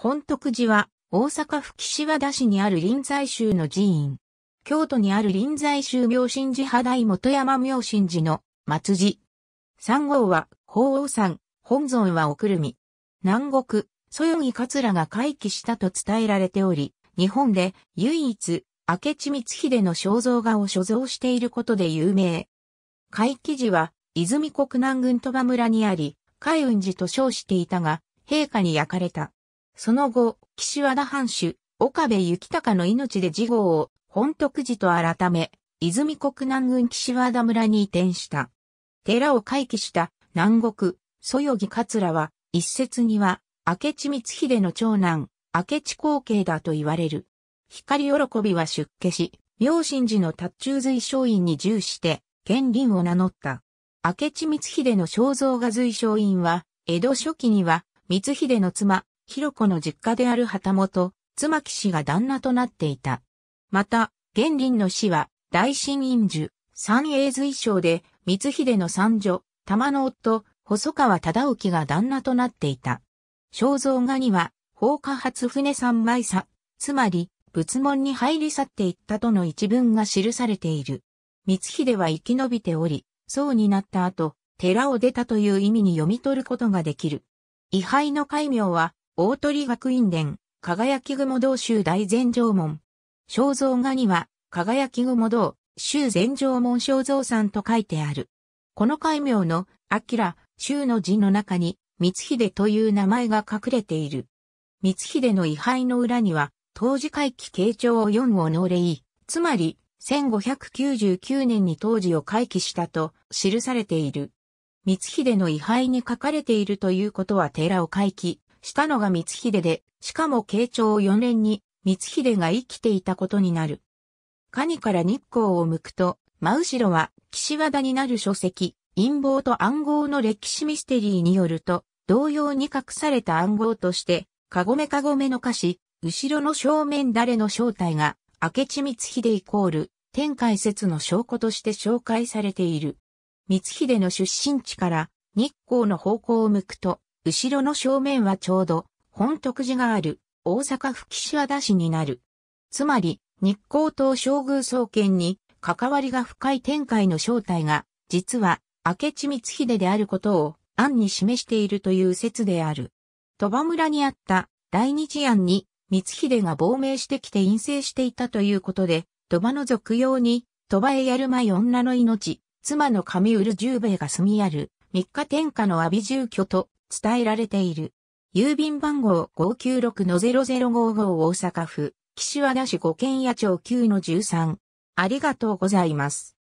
本徳寺は、大阪府岸和田市にある臨済宗の寺院。京都にある臨済宗明神寺派大元山明神寺の末寺。三号は、法王山、本尊はおくるみ。南国、そよぎ桂が回帰したと伝えられており、日本で唯一、明智光秀の肖像画を所蔵していることで有名。回帰寺は、泉国南郡鳥羽村にあり、海雲寺と称していたが、陛下に焼かれた。その後、岸和田藩主、岡部幸隆の命で事号を本徳寺と改め、泉国南郡岸和田村に移転した。寺を回帰した南国、そよぎ桂は、一説には、明智光秀の長男、明智光景だと言われる。光喜びは出家し、明神寺の達中随商院に従して、権林を名乗った。明智光秀の肖像画随商院は、江戸初期には、光秀の妻、広子の実家である旗本、妻木氏が旦那となっていた。また、玄林の氏は、大神院樹、三英随将で、光秀の三女、玉の夫、細川忠興が旦那となっていた。肖像画には、放火発船三枚差、つまり、仏門に入り去っていったとの一文が記されている。光秀は生き延びており、僧になった後、寺を出たという意味に読み取ることができる。位牌の戒名は、大鳥学院伝、輝き雲道宗大禅城門。肖像画には、輝き雲道、宗禅城門肖像さんと書いてある。この改名の、明、宗の字の中に、光秀という名前が隠れている。光秀の位牌の裏には、当時会期慶長を4をのい、つまり、1599年に当時を回帰したと記されている。光秀の位牌に書かれているということは寺を回帰、したのが光秀で、しかも慶長4年に光秀が生きていたことになる。カニから日光を向くと、真後ろは岸和田になる書籍、陰謀と暗号の歴史ミステリーによると、同様に隠された暗号として、かごめかごめの歌詞、後ろの正面誰の正体が、明智光秀イコール、天海説の証拠として紹介されている。光秀の出身地から日光の方向を向くと、後ろの正面はちょうど、本徳寺がある、大阪府岸和田市になる。つまり、日光島将軍創建に、関わりが深い天開の正体が、実は、明智光秀であることを、暗に示しているという説である。鳥羽村にあった大日庵に光秀が亡命してきて陰性していたということで、鳥羽の俗用に、鳥羽へやるまい女の命、妻の神売る十兵衛が住みある、三日天下の阿鼻住居と伝えられている。郵便番号596-0055大阪府、岸和田市五軒屋町9-13。ありがとうございます。